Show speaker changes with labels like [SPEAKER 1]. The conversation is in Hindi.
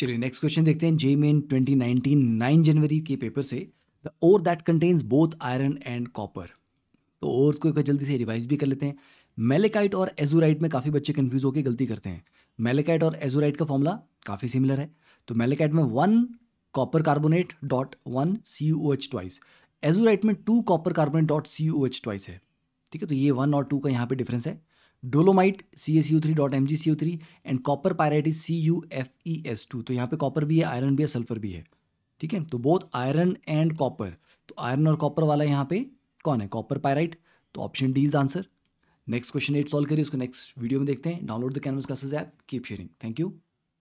[SPEAKER 1] चलिए नेक्स्ट क्वेश्चन देखते हैं JEE Main twenty nineteen nine जनवरी के पेपर से the ore that contains both iron and copper तो ओर को एक जल्दी से रिवाइज भी कर लेते हैं मेलेकाइट और एजोराइट में काफ़ी बच्चे कन्फ्यूज होकर गलती करते हैं मेलेकाइट और एजोराइट का फॉर्मूला काफ़ी सिमिलर है तो मेलेकाइट में one copper carbonate dot one C O H twice azurite में two copper carbonate dot C O H twice है ठीक है तो ये वन और टू का यहाँ पे डिफरेंस है dolomite C A C U three dot M G C U three and copper pyrite is C U F E S two तो यहाँ पे कॉपर भी है आयरन भी है सल्फर भी है ठीक है तो बोथ आयरन एंड कॉपर तो आयरन और कॉपर वाला यहाँ पे कौन है कॉपर पायराइट तो option D is answer next question eight solve करिए उसको नेक्स्ट वीडियो में देखते हैं download the Canvas Classes app keep sharing thank you